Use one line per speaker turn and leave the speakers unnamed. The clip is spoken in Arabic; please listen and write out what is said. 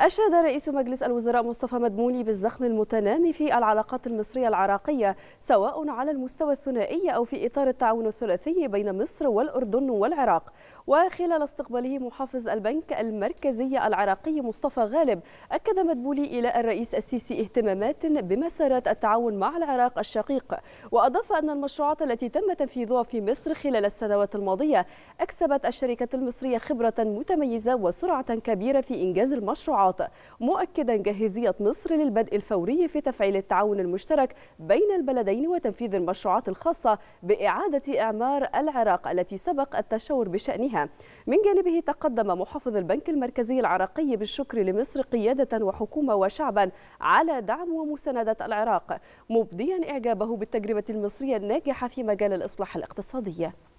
أشاد رئيس مجلس الوزراء مصطفى مدموني بالزخم المتنامي في العلاقات المصرية العراقية سواء على المستوى الثنائي أو في إطار التعاون الثلاثي بين مصر والأردن والعراق وخلال استقباله محافظ البنك المركزي العراقي مصطفى غالب أكد مدبولي إلى الرئيس السيسي اهتمامات بمسارات التعاون مع العراق الشقيق وأضاف أن المشروعات التي تم تنفيذها في مصر خلال السنوات الماضية أكسبت الشركة المصرية خبرة متميزة وسرعة كبيرة في إنجاز المشروعات الصراعات مؤكدا جاهزية مصر للبدء الفوري في تفعيل التعاون المشترك بين البلدين وتنفيذ المشروعات الخاصة بإعادة إعمار العراق التي سبق التشاور بشأنها من جانبه تقدم محافظ البنك المركزي العراقي بالشكر لمصر قيادة وحكومة وشعبا على دعم ومساندة العراق مبديا إعجابه بالتجربة المصرية الناجحة في مجال الإصلاح الاقتصادي